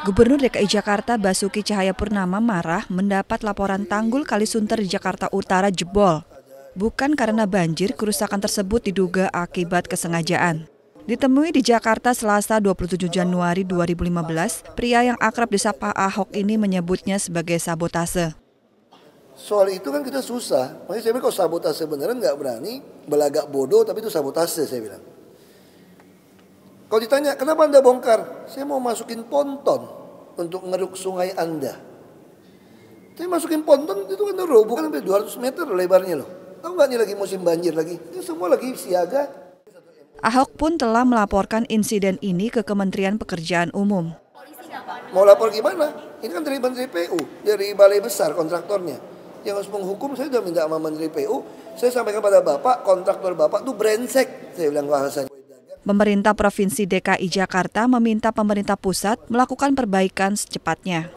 Gubernur DKI Jakarta Basuki Cahayapurnama marah mendapat laporan tanggul kali Sunter di Jakarta Utara jebol. Bukan karena banjir, kerusakan tersebut diduga akibat kesengajaan. Ditemui di Jakarta Selasa 27 Januari 2015, pria yang akrab disapa Ahok ini menyebutnya sebagai sabotase. Soal itu kan kita susah. Makanya saya bilang kalau sabotase beneran nggak berani, belagak bodoh tapi itu sabotase saya bilang. Kalau ditanya, kenapa Anda bongkar? Saya mau masukin ponton untuk ngeruk sungai Anda. Saya masukin ponton itu kan roboh, kan sampai 200 meter lebarnya loh. Tahu nggak ini lagi musim banjir lagi? Ini semua lagi siaga. Ahok pun telah melaporkan insiden ini ke Kementerian Pekerjaan Umum. Mau lapor gimana? Ini kan dari Menteri PU, dari Balai Besar kontraktornya. Yang harus menghukum saya sudah minta sama Menteri PU. Saya sampaikan pada Bapak, kontraktor Bapak tuh brengsek, saya bilang bahasanya. Pemerintah Provinsi DKI Jakarta meminta pemerintah pusat melakukan perbaikan secepatnya.